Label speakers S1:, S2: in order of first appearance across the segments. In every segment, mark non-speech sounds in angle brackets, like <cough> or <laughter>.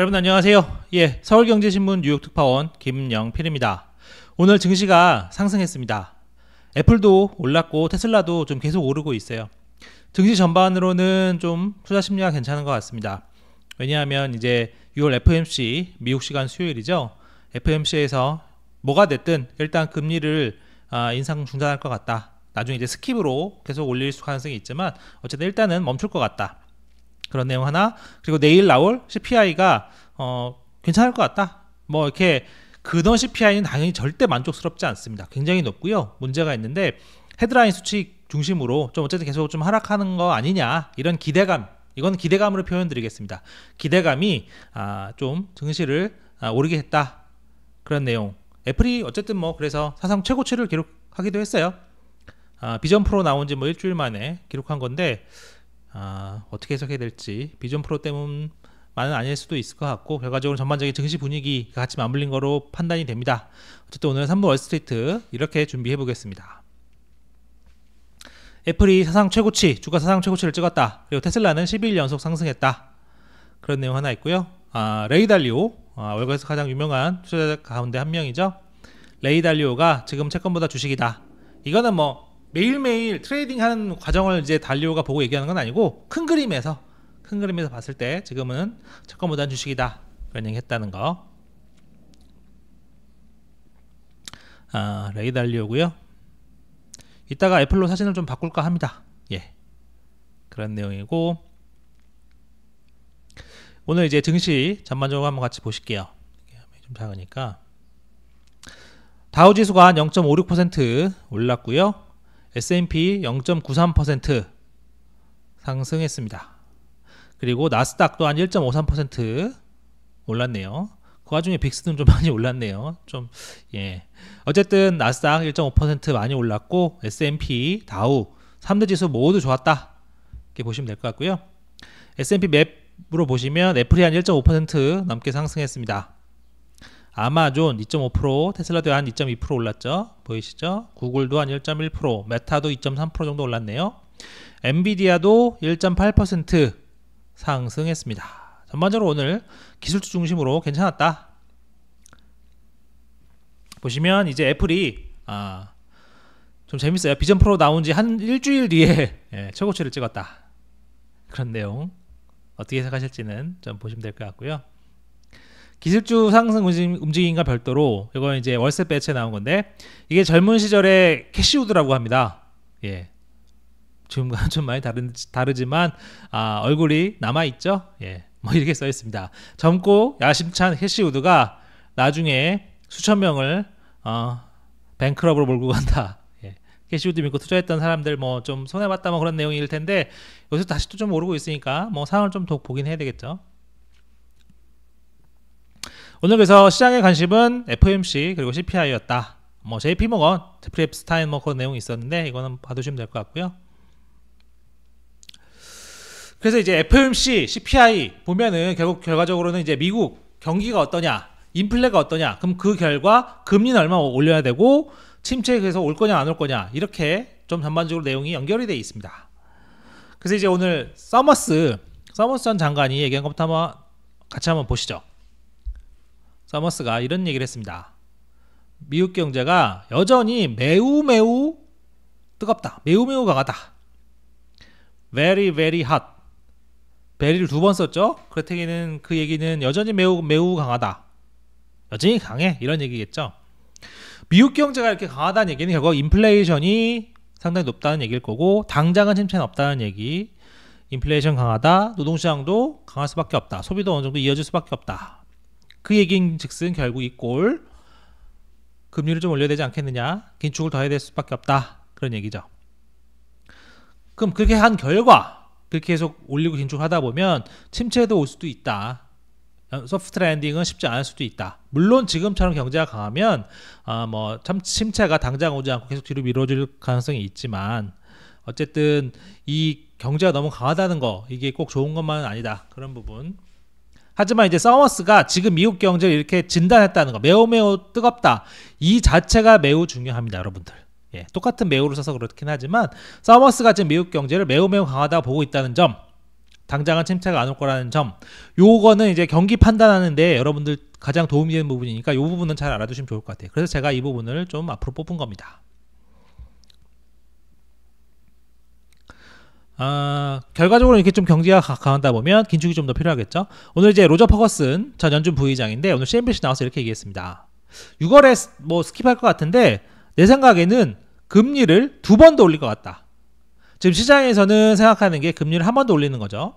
S1: 여러분 안녕하세요. 예, 서울경제신문 뉴욕특파원 김영필입니다. 오늘 증시가 상승했습니다. 애플도 올랐고 테슬라도 좀 계속 오르고 있어요. 증시 전반으로는 좀 투자 심리가 괜찮은 것 같습니다. 왜냐하면 이제 6월 FOMC 미국 시간 수요일이죠. FOMC에서 뭐가 됐든 일단 금리를 아, 인상 중단할 것 같다. 나중에 이제 스킵으로 계속 올릴 가능성이 있지만 어쨌든 일단은 멈출 것 같다. 그런 내용 하나 그리고 내일 나올 CPI가 어, 괜찮을 것 같다 뭐 이렇게 그원 CPI는 당연히 절대 만족스럽지 않습니다 굉장히 높고요 문제가 있는데 헤드라인 수치 중심으로 좀 어쨌든 계속 좀 하락하는 거 아니냐 이런 기대감 이건 기대감으로 표현드리겠습니다 기대감이 아, 좀 증시를 아, 오르게 했다 그런 내용 애플이 어쨌든 뭐 그래서 사상 최고치를 기록하기도 했어요 아, 비전 프로 나온 지 뭐 일주일 만에 기록한 건데 아, 어떻게 해석해야 될지 비전 프로 때문만은 아닐 수도 있을 것 같고 결과적으로 전반적인 증시 분위기가 같이 맞물린 거로 판단이 됩니다. 어쨌든 오늘 3부 월스트리트 이렇게 준비해 보겠습니다. 애플이 사상 최고치, 주가 사상 최고치를 찍었다. 그리고 테슬라는 12일 연속 상승했다. 그런 내용 하나 있고요. 아, 레이 달리오, 아, 월가에서 가장 유명한 투자자 가운데 한 명이죠. 레이 달리오가 지금 채권보다 주식이다. 이거는 뭐 매일매일 트레이딩 하는 과정을 이제 달리오가 보고 얘기하는 건 아니고 큰 그림에서 큰 그림에서 봤을 때 지금은 채권보단 주식이다 그런 얘기 했다는 거 아, 레이 달리오고요 이따가 애플로 사진을 좀 바꿀까 합니다 예 그런 내용이고 오늘 이제 증시 전반적으로 한번 같이 보실게요 좀 작으니까 다우지수가 0.56% 올랐고요 S&P 0.93% 상승했습니다. 그리고 나스닥 또한 1.53% 올랐네요. 그 와중에 빅스는 좀 <laughs> 많이 올랐네요. 좀 예. 어쨌든 나스닥 1.5% 많이 올랐고 S&P, 다우 3대 지수 모두 좋았다. 이렇게 보시면 될 것 같고요. S&P 맵으로 보시면 애플이 한 1.5% 넘게 상승했습니다. 아마존 2.5%, 테슬라도 한 2.2% 올랐죠. 보이시죠? 구글도 한 1.1%, 메타도 2.3% 정도 올랐네요. 엔비디아도 1.8% 상승했습니다. 전반적으로 오늘 기술주 중심으로 괜찮았다. 보시면 이제 애플이 아, 좀 재밌어요. 비전 프로 나온 지 한 일주일 뒤에 예, 최고치를 찍었다. 그런 내용 어떻게 생각하실지는 좀 보시면 될 것 같고요. 기술주 상승 움직임과 별도로 이건 이제 월세 배치에 나온 건데 이게 젊은 시절의 캐시우드라고 합니다. 예. 지금과 <laughs> 좀 많이 다른, 다르지만 아, 얼굴이 남아 있죠. 예. 뭐 이렇게 써 있습니다. 젊고 야심찬 캐시우드가 나중에 수천 명을 어, 뱅크럽으로 몰고 간다. 예. 캐시우드 믿고 투자했던 사람들 뭐 좀 손해봤다 뭐 그런 내용일 텐데 요새 다시 또 좀 오르고 있으니까 뭐 상황을 좀 더 보긴 해야 되겠죠. 오늘 그래서 시장의 관심은 FOMC 그리고 CPI였다. 뭐 JP 모건, 제프리 스타인 뭐 그런 내용이 있었는데 이거는 봐두시면 될 것 같고요. 그래서 이제 FOMC, CPI 보면은 결국 결과적으로는 이제 미국 경기가 어떠냐, 인플레가 어떠냐, 그럼 그 결과 금리는 얼마 올려야 되고 침체 그래서 올 거냐 안 올 거냐 이렇게 좀 전반적으로 내용이 연결이 돼 있습니다. 그래서 이제 오늘 서머스, 서머스 전 장관이 얘기한 것부터 한번 같이 한번 보시죠. 서머스가 이런 얘기를 했습니다. 미국 경제가 여전히 매우 매우 뜨겁다. 매우 매우 강하다. very very hot. 베리를 두 번 썼죠. 그렇다기는 그 얘기는 여전히 매우 매우 강하다. 여전히 강해 이런 얘기겠죠. 미국 경제가 이렇게 강하다는 얘기는 결국 인플레이션이 상당히 높다는 얘기일 거고 당장은 침체는 없다는 얘기. 인플레이션 강하다. 노동시장도 강할 수밖에 없다. 소비도 어느 정도 이어질 수밖에 없다. 그 얘기인즉슨 결국 이 꼴 금리를 좀 올려야 되지 않겠느냐 긴축을 더 해야 될 수밖에 없다 그런 얘기죠 그럼 그렇게 한 결과 그렇게 계속 올리고 긴축하다 보면 침체도 올 수도 있다 소프트 랜딩은 쉽지 않을 수도 있다. 물론 지금처럼 경제가 강하면 아 뭐참 어, 침체가 당장 오지 않고 계속 뒤로 미뤄질 가능성이 있지만 어쨌든 이 경제가 너무 강하다는 거 이게 꼭 좋은 것만은 아니다. 그런 부분 하지만 이제 서머스가 지금 미국 경제를 이렇게 진단했다는 거 매우 매우 뜨겁다 이 자체가 매우 중요합니다 여러분들 예, 똑같은 매우로 써서 그렇긴 하지만 서머스가 지금 미국 경제를 매우 매우 강하다 고 보고 있다는 점 당장은 침체가 안 올 거라는 점 요거는 이제 경기 판단하는데 여러분들 가장 도움이 되는 부분이니까 요 부분은 잘 알아두시면 좋을 것 같아요 그래서 제가 이 부분을 좀 앞으로 뽑은 겁니다 아, 결과적으로 이렇게 좀경제가 강하다 보면 긴축이 좀 더 필요하겠죠. 오늘 이제 로저 퍼거슨 전 연준 부의장인데 오늘 CNBC 나와서 이렇게 얘기했습니다. 6월에 뭐 스킵할 것 같은데 내 생각에는 금리를 두 번 더 올릴 것 같다. 지금 시장에서는 생각하는 게 금리를 한 번 더 올리는 거죠.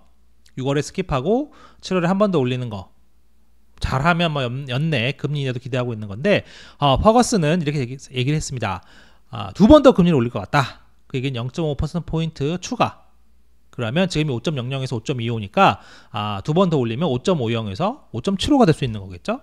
S1: 6월에 스킵하고 7월에 한 번 더 올리는 거. 잘하면 뭐 연내 금리 인하도 기대하고 있는 건데 어, 퍼거슨은 이렇게 얘기, 를 했습니다. 어, 아, 두 번 더 금리를 올릴 것 같다. 그 얘기는 0.5% 포인트 추가. 그러면 지금이 5.00에서 5.25니까 아, 두 번 더 올리면 5.50에서 5.75가 될 수 있는 거겠죠?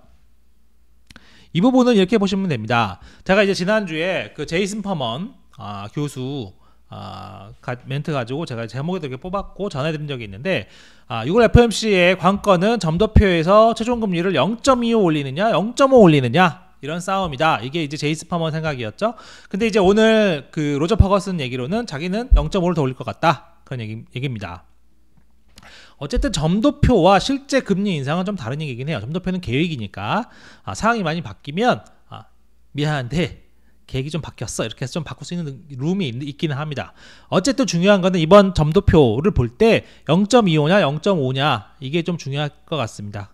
S1: 이 부분은 이렇게 보시면 됩니다. 제가 이제 지난주에 그 제이슨 퍼먼 아, 교수 아, 가, 멘트 가지고 제가 제목에도 이렇게 뽑았고 전해드린 적이 있는데 아, 6월 FMC의 관건은 점도표에서 최종금리를 0.25 올리느냐 0.5 올리느냐 이런 싸움이다. 이게 이제 제이스 파먼 생각이었죠. 근데 이제 오늘 그 로저 퍼거슨 얘기로는 자기는 0.5를 더 올릴 것 같다. 그런 얘기, 얘기입니다. 어쨌든 점도표와 실제 금리 인상은 좀 다른 얘기긴 해요. 점도표는 계획이니까 아, 상황이 많이 바뀌면 아, 미안한데 계획이 좀 바뀌었어 이렇게 해서 좀 바꿀 수 있는 룸이 있, 기는 합니다. 어쨌든 중요한 거는 이번 점도표를 볼 때 0.25냐 0.5냐 이게 좀 중요할 것 같습니다.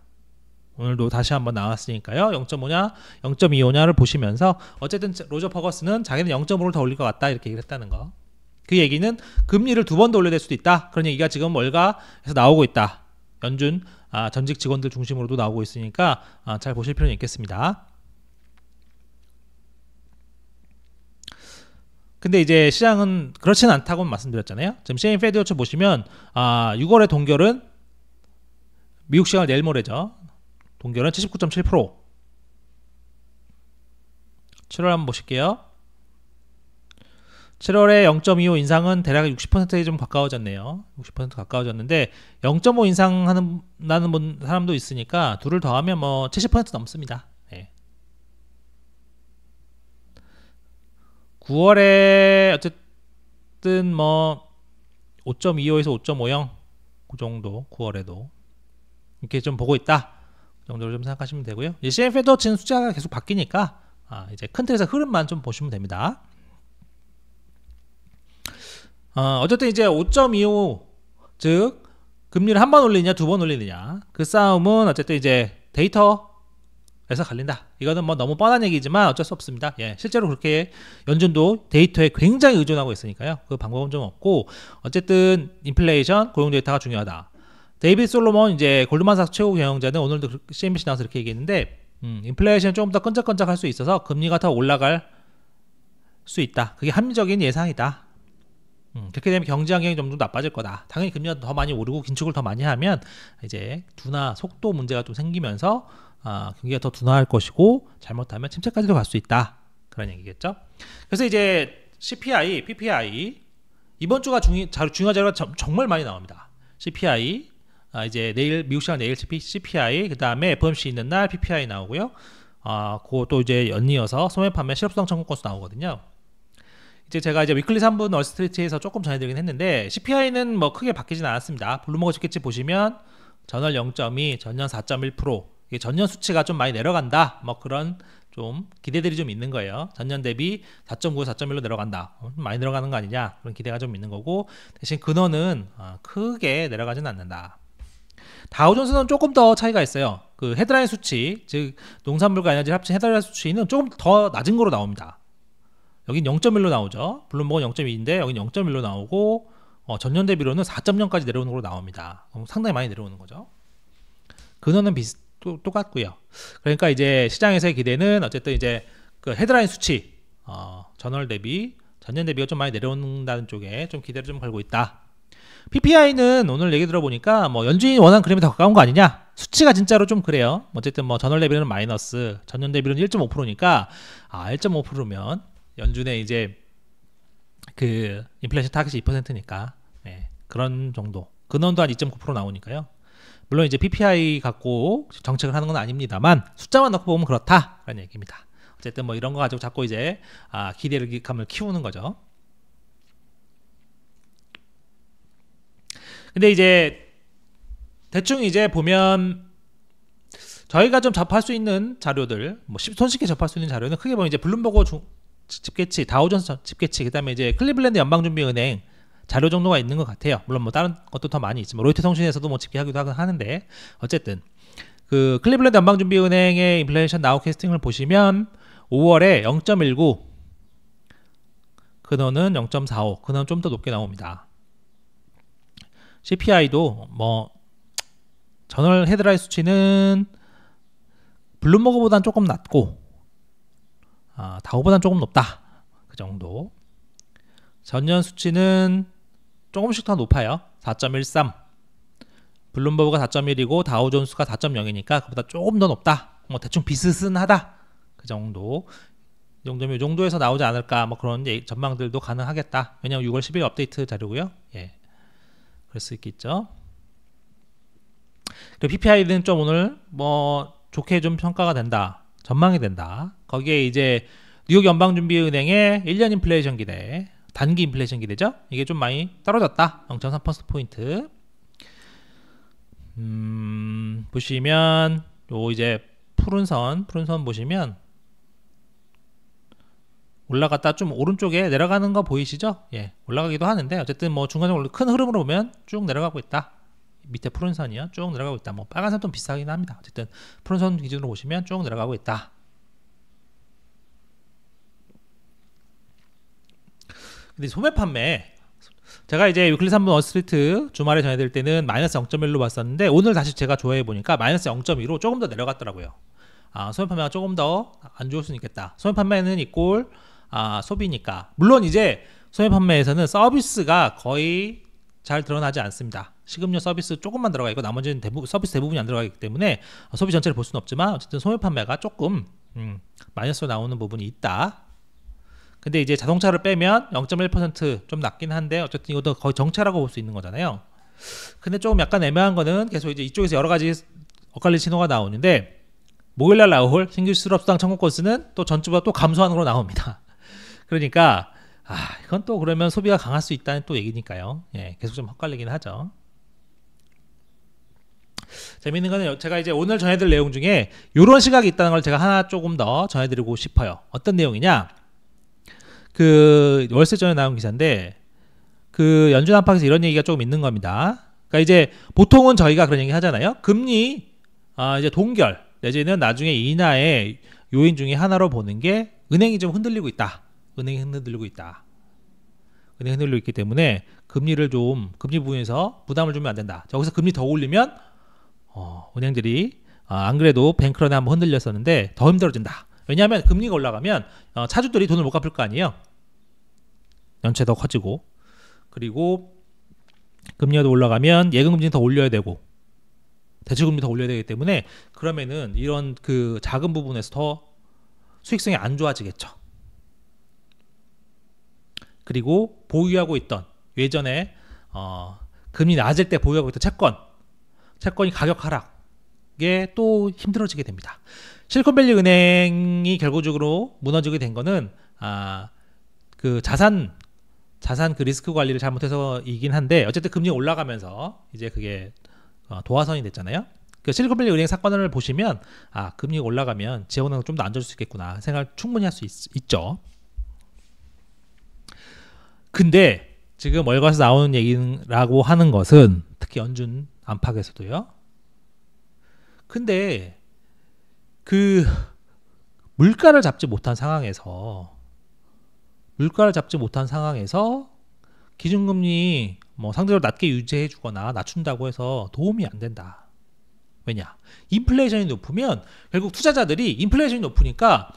S1: 오늘도 다시 한번 나왔으니까요. 0.5냐 0.25냐를 보시면서 어쨌든 로저 퍼거스는 자기는 0.5를 더 올릴 것 같다 이렇게 얘기를 했다는 거. 그 얘기는 금리를 두 번 더 올려야 될 수도 있다. 그런 얘기가 지금 월가에서 나오고 있다. 연준 아, 전직 직원들 중심으로도 나오고 있으니까 아, 잘 보실 필요는 있겠습니다. 근데 이제 시장은 그렇진 않다고 말씀드렸잖아요. 지금 CM 페드워치 보시면 아, 6월의 동결은 미국 시간을 내일 모레죠. 동결은 79.7%. 7월 한번 보실게요. 7월에 0.25 인상은 대략 60%에 좀 가까워졌네요. 60% 가까워졌는데 0.5 인상하는 나는 뭐 사람도 있으니까 둘을 더하면 뭐 70% 넘습니다. 네. 9월에 어쨌든 뭐 5.25에서 5.50그 정도 9월에도 이렇게 좀 보고 있다. 그 정도로 좀 생각하시면 되고요. 이 c f f 도 지금 숫자가 계속 바뀌니까 아, 이제 큰 틀에서 흐름만 좀 보시면 됩니다. 어, 쨌든 이제 5.25 즉 금리를 한 번 올리냐 두 번 올리느냐 그 싸움은 어쨌든 이제 데이터에서 갈린다. 이거는 뭐 너무 뻔한 얘기지만 어쩔 수 없습니다. 예, 실제로 그렇게 연준도 데이터에 굉장히 의존하고 있으니까요. 그 방법은 좀 없고 어쨌든 인플레이션 고용 데이터가 중요하다. 데이빗 솔로몬 이제 골드만삭 최고 경영자는 오늘도 CNBC 나와서 이렇게 얘기했는데 음, 인플레이션 조금 더 끈적끈적할 수 있어서 금리가 더 올라갈 수 있다. 그게 합리적인 예상이다. 음, 그렇게 되면 경제 환경이 점점 나빠질 거다. 당연히 금리가 더 많이 오르고 긴축을 더 많이 하면 이제 둔화 속도 문제가 좀 생기면서 아, 경기가 더 둔화할 것이고 잘못하면 침체까지도 갈 수 있다. 그런 얘기겠죠. 그래서 이제 CPI, PPI 이번 주가 중요 이자 중요한 자료가 정말 많이 나옵니다. CPI 아, 이제 내일 미국 시간 내일 CPI 그 다음에 FOMC 있는 날 PPI 나오고요. 아, 그도 이제 연이어서 소매 판매 실업당 청구 건수 나오거든요. 이제 제가 이제 위클리 3분 월스트리트에서 조금 전해드리긴 했는데 CPI는 뭐 크게 바뀌진 않았습니다. 블루머그 스케치 보시면 전월 0.2, 전년 4.1% 이게 전년 수치가 좀 많이 내려간다. 뭐 그런 좀 기대들이 좀 있는 거예요. 전년 대비 4.9, 4.1로 내려간다. 어, 많이 내려가는 거 아니냐 그런 기대가 좀 있는 거고 대신 근원은 아, 크게 내려가진 않는다. 다우존스는 조금 더 차이가 있어요. 그 헤드라인 수치, 즉 농산물과 에너지 합친 헤드라인 수치는 조금 더 낮은 거로 나옵니다. 여긴 0.1로 나오죠. 블룸버그는 0.2인데 여긴 0.1로 나오고 어, 전년 대비로는 4.0까지 내려오는 걸로 나옵니다. 상당히 많이 내려오는 거죠. 근원은 비슷 또, 똑같고요. 그러니까 이제 시장에서의 기대는 어쨌든 이제 그 헤드라인 수치 어, 전월 대비 전년 대비가 좀 많이 내려온다는 쪽에 좀 기대를 좀 걸고 있다. PPI는 오늘 얘기 들어보니까 뭐 연준이 원하는그림이더 가까운 거 아니냐? 수치가 진짜로 좀 그래요. 어쨌든 뭐 전월 대비는 마이너스, 전년 대비는 1.5%니까 아 1.5%면 연준의 이제 그 인플레이션 타겟이 2%니까 네, 그런 정도. 근원도 한 2.9% 나오니까요. 물론 이제 PPI 갖고 정책을 하는 건 아닙니다만 숫자만 넣고 보면 그렇다라는 얘기입니다. 어쨌든 뭐 이런 거 가지고 자꾸 이제 아, 기대를 감을 키우는 거죠. 근데 이제 대충 이제 보면 저희가 좀 접할 수 있는 자료들, 뭐 쉽, 손쉽게 접할 수 있는 자료는 크게 보면 이제 블룸버그 중, 집계치, 다우존스 집계치, 그다음에 이제 클리블랜드 연방준비은행 자료 정도가 있는 것 같아요. 물론 뭐 다른 것도 더 많이 있지만 로이터 통신에서도 뭐 집계하기도 하는데 긴하 어쨌든 그 클리블랜드 연방준비은행의 인플레이션 나우캐스팅을 보시면 5월에 0.19, 근원은 0.45, 근원 좀더 높게 나옵니다. CPI도 뭐 전월 헤드라인 수치는 블룸버그보단 조금 낮고 아, 다우보단 조금 높다. 그 정도. 전년 수치는 조금씩 더 높아요. 4.13. 블룸버그가 4.1이고 다우존스가 4.0이니까 그보다 조금 더 높다. 뭐 대충 비슷은하다. 그 정도. 이 정도면 이 정도에서 나오지 않을까 뭐 그런 예, 전망들도 가능하겠다. 왜냐면 6월 10일 업데이트 자료고요. 예, 그럴 수 있겠죠. 그리고 PPI는 좀 오늘 뭐 좋게 좀 평가가 된다. 전망이 된다. 거기에 이제 뉴욕 연방준비은행의 1년 인플레이션 기대, 단기 인플레이션 기대죠. 이게 좀 많이 떨어졌다. 0.3% 포인트. 음, 보시면 요 이제 푸른 선, 푸른 선 보시면 올라갔다 좀 오른쪽에 내려가는 거 보이시죠? 예, 올라가기도 하는데 어쨌든 뭐 중간적으로 큰 흐름으로 보면 쭉 내려가고 있다. 밑에 푸른 선이요, 쭉 내려가고 있다. 뭐 빨간 선좀 비싸긴 합니다. 어쨌든 푸른 선 기준으로 보시면 쭉 내려가고 있다. 근데 소매 판매 제가 이제 유클리 3분 어스트리트 주말에 전해드릴 때는 마이너스 0.1로 봤었는데 오늘 다시 제가 조회해 보니까 마이너스 0.2로 조금 더 내려갔더라고요. 아, 소매 판매가 조금 더 안 좋을 수 있겠다. 소매 판매는 이꼴 아, 소비니까. 물론 이제 소매 판매에서는 서비스가 거의 잘 드러나지 않습니다. 식음료 서비스 조금만 들어가 있고 나머지는 대부분 서비스 대부분이 안 들어가기 있 때문에 어, 소비 전체를 볼 수는 없지만 어쨌든 소매 판매가 조금 음, 마이너스로 나오는 부분이 있다 근데 이제 자동차를 빼면 0.1%좀 낮긴 한데 어쨌든 이것도 거의 정차라고볼 수 있는 거잖아요. 근데 조금 약간 애매한 거는 계속 이제 이쪽에서 여러 가지 엇갈린 신호가 나오는데 목요일날 나올 신규 수업수당 청구 건수는 또 전주보다 또 감소한 으로 나옵니다. <laughs> 그러니까 아 이건 또 그러면 소비가 강할 수 있다는 또 얘기니까요. 예, 계속 좀 헛갈리긴 하죠. 재밌는 거는 제가 이제 오늘 전해드릴 내용 중에 이런 시각이 있다는 걸 제가 하나 조금 더 전해드리고 싶어요. 어떤 내용이냐? 그 월세 전에 나온 기사인데 그 연준 안팎에서 이런 얘기가 조금 있는 겁니다. 그러니까 이제 보통은 저희가 그런 얘기 하잖아요. 금리 아 이제 동결 내지는 나중에 인하의 요인 중에 하나로 보는 게 은행이 좀 흔들리고 있다. 은행이 흔들리고 있다. 은행 흔들리고 있기 때문에 금리를 좀 금리 부분에서 부담을 주면 안 된다. 여기서 금리 더 올리면 어, 은행들이 아, 안 그래도 뱅크런에 한번 흔들렸었는데 더 힘들어진다. 왜냐하면 금리가 올라가면 어, 차주들이 돈을 못 갚을 거 아니에요. 연체더 커지고 그리고 금리가 더 올라가면 예금 금리는 더 올려야 되고 대출 금리 더 올려야 되기 때문에 그러면은 이런 그 작은 부분에서 더 수익성이 안 좋아지겠죠. 그리고 보유하고 있던 예전에 어, 금리 낮을 때 보유하고 있던 채권 채권이 가격 하락에 또 힘들어지게 됩니다. 실리콘밸리 은행이 결과적으로 무너지게 된 거는 아, 그 자산 자산 그 리스크 관리를 잘못해서이긴 한데 어쨌든 금리 올라가면서 이제 그게 어, 도화선이 됐잖아요. 그 실리콘밸리 은행 사건을 보시면 아 금리 올라가면 재원은 좀더 안아줄수 있겠구나 생각 충분히 할 수 있죠. 근데 지금 월가에서 나오는 얘기라고 하는 것은 특히 연준 안팎에서도요. 근데 그 물가를 잡지 못한 상황에서 물가를 잡지 못한 상황에서 기준금리 뭐상대로 낮게 유지해 주거나 낮춘다고 해서 도움이 안 된다. 왜냐? 인플레이션이 높으면 결국 투자자들이 인플레이션이 높으니까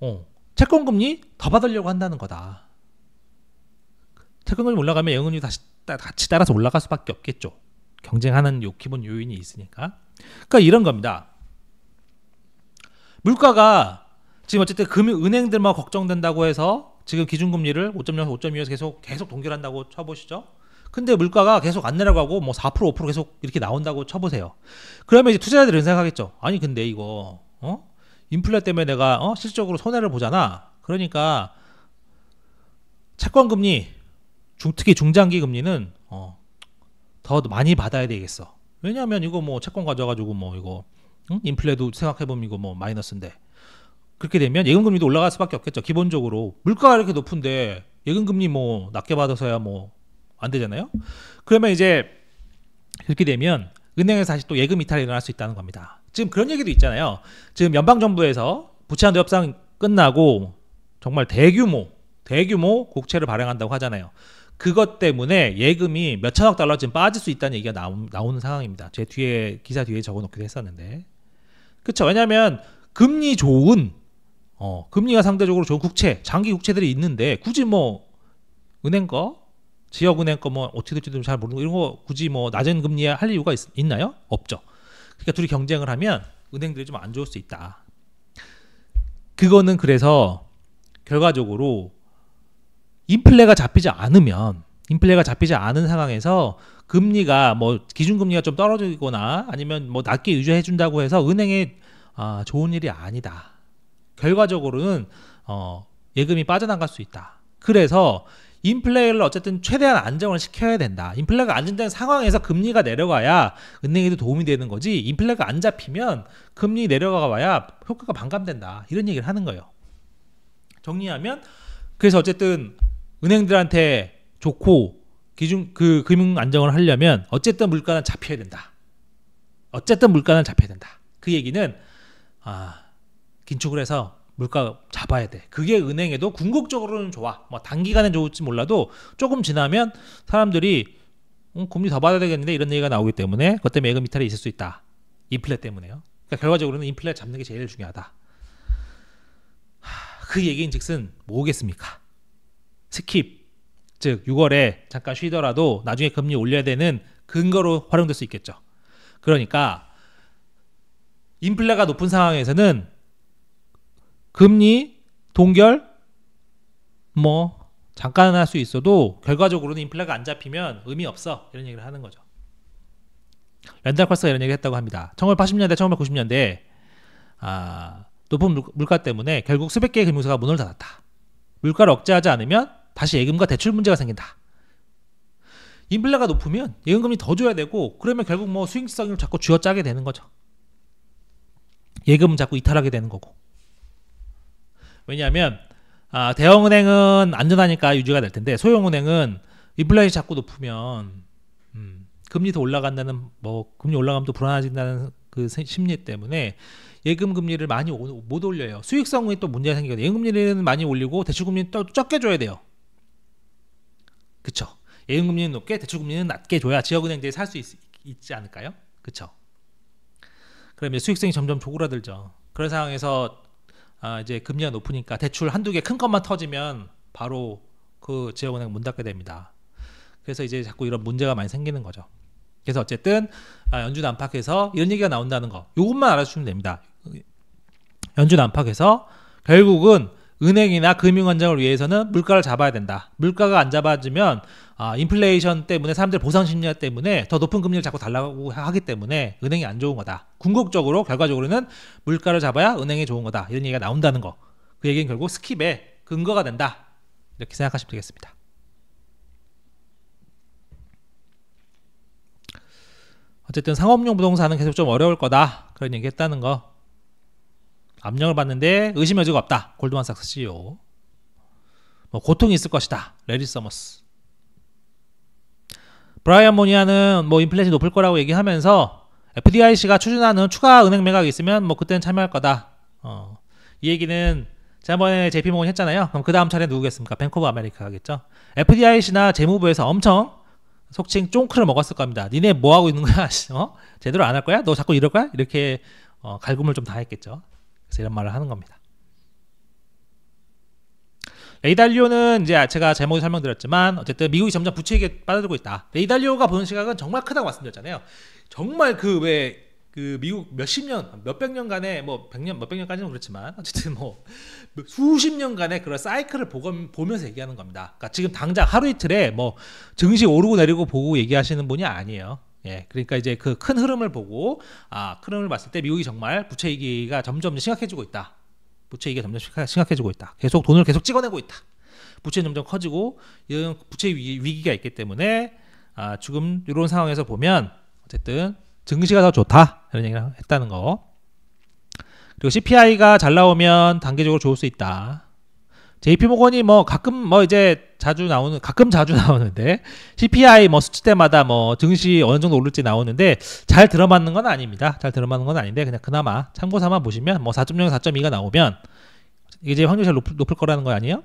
S1: 어, 채권금리 더 받으려고 한다는 거다. 채권금리 올라가면 영금이 다시 따, 같이 따라서 올라갈 수밖에 없겠죠. 경쟁하는 요 기본 요인이 있으니까. 그러니까 이런 겁니다. 물가가 지금 어쨌든 금, 은행들만 걱정된다고 해서 지금 기준금리를 5.0에서 5.2에서 계속 계속 동결한다고 쳐보시죠. 근데 물가가 계속 안 내려가고 뭐 4% 5% 계속 이렇게 나온다고 쳐보세요. 그러면 이제 투자자들은 생각하겠죠. 아니 근데 이거 어? 인플레 때문에 내가 어? 실적으로 손해를 보잖아. 그러니까 채권 금리 중, 특히 중장기 금리는 어, 더 많이 받아야 되겠어. 왜냐하면 이거 뭐 채권 가져가지고 뭐 이거 응? 인플레도 생각해보면 이거 뭐 마이너스인데 그렇게 되면 예금 금리도 올라갈 수밖에 없겠죠. 기본적으로 물가가 이렇게 높은데 예금 금리 뭐 낮게 받아서야 뭐 안 되잖아요. 그러면 이제 그렇게 되면 은행에서 다시 또 예금 이탈이 일어날 수 있다는 겁니다. 지금 그런 얘기도 있잖아요. 지금 연방 정부에서 부채한도 협상 끝나고 정말 대규모 대규모 국채를 발행한다고 하잖아요. 그것 때문에 예금이 몇천억 달러 지금 빠질 수 있다는 얘기가 나오, 나오는 상황입니다. 제 뒤에 기사 뒤에 적어놓기도 했었는데, 그렇죠? 왜냐하면 금리 좋은 어, 금리가 상대적으로 좋은 국채, 장기 국채들이 있는데 굳이 뭐 은행 거, 지역 은행 거 뭐 어떻게 될지도 잘모르고 이런 거 굳이 뭐 낮은 금리에 할 이유가 있, 있나요? 없죠. 그러니까 둘이 경쟁을 하면 은행들이 좀 안 좋을 수 있다. 그거는 그래서 결과적으로 인플레가 잡히지 않으면 인플레가 잡히지 않은 상황에서 금리가 뭐 기준금리가 좀 떨어지거나 아니면 뭐 낮게 유지해 준다고 해서 은행에 아, 좋은 일이 아니다. 결과적으로는 어, 예금이 빠져나갈 수 있다. 그래서 인플레이를 어쨌든 최대한 안정을 시켜야 된다. 인플레이가 안정된 상황에서 금리가 내려가야 은행에도 도움이 되는 거지. 인플레이가 안 잡히면 금리 내려가 봐야 효과가 반감된다. 이런 얘기를 하는 거예요. 정리하면 그래서 어쨌든 은행들한테 좋고 기준 그 금융 안정을 하려면 어쨌든 물가는 잡혀야 된다. 어쨌든 물가는 잡혀야 된다. 그 얘기는 아 긴축을 해서 물가 잡아야 돼. 그게 은행에도 궁극적으로는 좋아. 뭐단기간에 좋을지 몰라도 조금 지나면 사람들이 음, 금리 더 받아야 되겠는데 이런 얘기가 나오기 때문에 그것 때문에 예금 이탈이 있을 수 있다. 인플레 때문에요. 그러니까 결과적으로는 인플레 잡는 게 제일 중요하다. 그 얘기인즉슨 뭐겠습니까? 스킵 즉 6월에 잠깐 쉬더라도 나중에 금리 올려야 되는 근거로 활용될 수 있겠죠. 그러니까 인플레가 높은 상황에서는 금리, 동결, 뭐 잠깐 할 수 있어도 결과적으로는 인플레가 안 잡히면 의미 없어 이런 얘기를 하는 거죠. 렌달 컬스가 이런 얘기를 했다고 합니다. 1980년대, 1990년대 아, 높은 물, 가 때문에 결국 수백 개의 금융사가 문을 닫았다. 물가를 억제하지 않으면 다시 예금과 대출 문제가 생긴다. 인플레가 높으면 예금금리 더 줘야 되고 그러면 결국 뭐 수익성을 자꾸 쥐어짜게 되는 거죠. 예금은 자꾸 이탈하게 되는 거고. 왜냐하면 아, 대형은행은 안전하니까 유지가 될 텐데 소형은행은 리플레이 자꾸 높으면 음, 금리 더 올라간다는 뭐 금리 올라가면 또 불안해진다는 그 심리 때문에 예금 금리를 많이 오, 못 올려요. 수익성이 또 문제가 생겨요 예금 금리는 많이 올리고 대출 금리는 또 적게 줘야 돼요. 그쵸? 예금 금리는 높게 대출 금리는 낮게 줘야 지역은행들이 살 수 있지 않을까요? 그쵸? 그러면 수익성이 점점 조그라들죠. 그런 상황에서 아, 이제 금리가 높으니까 대출 한두 개 큰 것만 터지면 바로 그 지역은행 문 닫게 됩니다. 그래서 이제 자꾸 이런 문제가 많이 생기는 거죠. 그래서 어쨌든 아, 연준 안팎에서 이런 얘기가 나온다는 거, 이것만 알아주시면 됩니다. 연준 안팎에서 결국은 은행이나 금융원장을 위해서는 물가를 잡아야 된다. 물가가 안 잡아지면 아, 인플레이션 때문에 사람들 보상 심리 때문에 더 높은 금리를 자꾸 달라고 하기 때문에 은행이 안 좋은 거다. 궁극적으로 결과적으로는 물가를 잡아야 은행이 좋은 거다. 이런 얘기가 나온다는 거. 그 얘기는 결국 스킵의 근거가 된다. 이렇게 생각하시면 되겠습니다. 어쨌든 상업용 부동산은 계속 좀 어려울 거다. 그런 얘기 했다는 거 압력을 받는데 의심 여지가 없다. 골드만삭스 CEO. 뭐 고통이 있을 것이다. 레디 서머스. 브라이언 모니아는 뭐 인플레이션이 높을 거라고 얘기하면서 FDIC가 추진하는 추가 은행 매각이 있으면 뭐 그때는 참여할 거다. 어. 이 얘기는 지난번에 JP모건 했잖아요. 그럼 그 다음 차례 누구겠습니까? 뱅크 오브 아메리카겠죠. FDIC나 재무부에서 엄청 속칭 쫑크를 먹었을 겁니다. 니네 뭐 하고 있는 거야? <laughs> 어? 제대로 안 할 거야? 너 자꾸 이럴 거야? 이렇게 어, 갈굼을 좀 당했겠죠. 그래서 이런 말을 하는 겁니다. 레이달리오는 이제 제가 제목에 설명드렸지만 어쨌든 미국이 점점 부채에 빠져들고 있다. 레이달리오가 보는 시각은 정말 크다고 말씀드렸잖아요. 정말 그왜그 그 미국 몇십 년, 몇백 년간의 뭐 백년, 몇백 년까지는 그렇지만 어쨌든 뭐 수십 년간의 그런 사이클을 보면서 얘기하는 겁니다. 그러니까 지금 당장 하루 이틀에 뭐 증시 오르고 내리고 보고 얘기하시는 분이 아니에요. 예, 그러니까 이제 그 큰 흐름을 보고 아, 큰 흐름을 봤을 때 미국이 정말 부채 위기가 점점 심각해지고 있다. 부채 위기가 점점 심각해지고 있다. 계속 돈을 계속 찍어내고 있다. 부채는 점점 커지고 이런 부채 위기, 가 있기 때문에 아, 지금 이런 상황에서 보면 어쨌든 증시가 더 좋다 이런 얘기를 했다는 거. 그리고 CPI가 잘 나오면 단계적으로 좋을 수 있다. JP 모건이 뭐 가끔 뭐 이제 자주 나오는 가끔 자주 <laughs> 나오는데 CPI 뭐 수치 때마다 뭐 증시 어느 정도 오를지 나오는데 잘 들어맞는 건 아닙니다. 잘 들어맞는 건 아닌데 그냥 그나마 참고 삼아 보시면 뭐 4.0, 4.2가 나오면 이제 확률이 잘 높을, 높을 거라는 거 아니에요?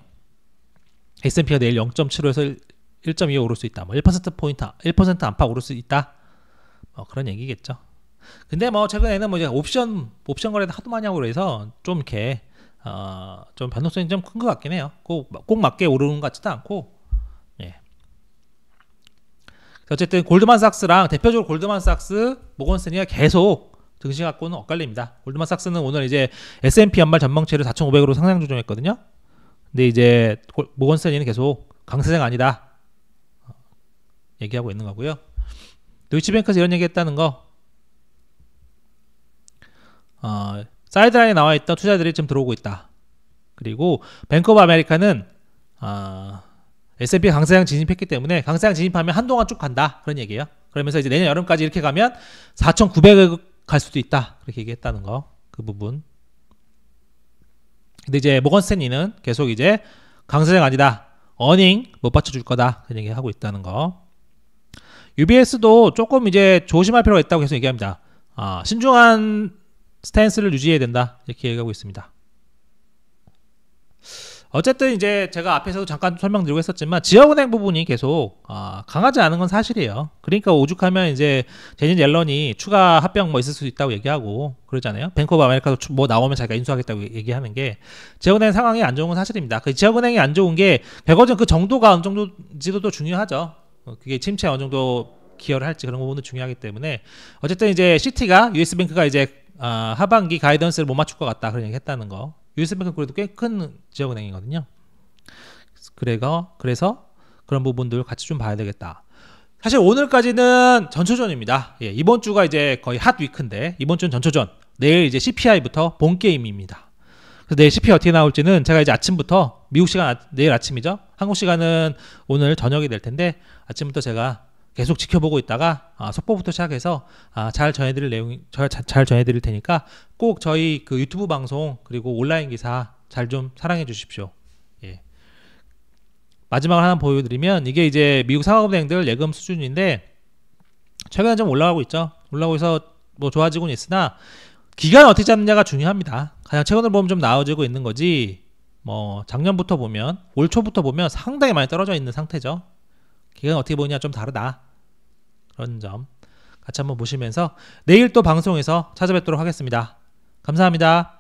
S1: S&P가 내일 0.75에서 1.25 오를 수 있다. 뭐1% 포인트 1% 안팎 오를 수 있다. 뭐 그런 얘기겠죠. 근데 뭐 최근에는 뭐 이제 옵션 옵션 거래도 하도 많이 하고 그래서 좀 이렇게 어, 좀 변동성이 좀 큰 것 같긴 해요. 꼭, 꼭 맞게 오르는 것 같지도 않고. 예. 어쨌든 골드만삭스랑 대표적으로 골드만삭스, 모건스탠리가 계속 증시 갖고는 엇갈립니다. 골드만삭스는 오늘 이제 S&P 연말 전망치를 4,500으로 상향 조정했거든요. 근데 이제 모건스탠리는 계속 강세장 아니다. 얘기하고 있는 거고요. 도이치뱅크에서 이런 얘기했다는 거. 어, 사이드라인에 나와 있던 투자들이 지금 들어오고 있다. 그리고 뱅크 오브 아메리카는 아, S&P 강세장 진입했기 때문에 강세장 진입하면 한동안 쭉 간다. 그런 얘기예요. 그러면서 이제 내년 여름까지 이렇게 가면 4 9 0 0억갈 수도 있다. 그렇게 얘기했다는 거. 그 부분. 근데 이제 모건 스탠리는 계속 이제 강세장 아니다. 어닝 못 받쳐줄 거다. 그런 얘기 하고 있다는 거. UBS도 조금 이제 조심할 필요가 있다고 계속 얘기합니다. 아, 신중한 스탠스를 유지해야 된다 이렇게 얘기하고 있습니다. 어쨌든 이제 제가 앞에서도 잠깐 설명드리고 했었지만 지역은행 부분이 계속 아, 강하지 않은 건 사실이에요. 그러니까 오죽하면 이제 제니 옐런이 추가 합병 뭐 있을 수도 있다고 얘기하고 그러잖아요. 벤코 오브 아메리카도 뭐 나오면 자기가 인수하겠다고 얘기하는 게 지역은행 상황이 안 좋은 건 사실입니다. 그 지역은행이 안 좋은 게 백어점 그 정도가 어느 정도지도 도 중요하죠. 어, 그게 침체 어느 정도 기여를 할지 그런 부분도 중요하기 때문에 어쨌든 이제 시티가 US뱅크가 이제 아, 하반기 가이던스를 못 맞출 것 같다 그런 얘기했다는 거. 유스뱅크 그래도 꽤 큰 지역은행이거든요. 그래서 그래서 그런 부분들 같이 좀 봐야 되겠다. 사실 오늘까지는 전초전입니다. 예, 이번 주가 이제 거의 핫 위크인데 이번 주는 전초전. 내일 이제 CPI부터 본 게임입니다. 그래서 내일 CPI 어떻게 나올지는 제가 이제 아침부터 미국 시간 아, 내일 아침이죠. 한국 시간은 오늘 저녁이 될 텐데 아침부터 제가 계속 지켜보고 있다가 아, 속보부터 시작해서 아, 잘 전해드릴 내용, 저, 잘 전해드릴 테니까 꼭 저희 그 유튜브 방송 그리고 온라인 기사 잘 좀 사랑해 주십시오. 예. 마지막으로 하나 보여드리면 이게 이제 미국 상업은행들 예금 수준인데 최근에 좀 올라가고 있죠. 올라오고 해서 뭐 좋아지고는 있으나 기간 어떻게 잡느냐가 중요합니다. 가장 최근을 보면 좀 나아지고 있는 거지. 뭐 작년부터 보면 올 초부터 보면 상당히 많이 떨어져 있는 상태죠. 기간 어떻게 보느냐 좀 다르다. 그런 점 같이 한번 보시면서 내일 또 방송에서 찾아뵙도록 하겠습니다. 감사합니다.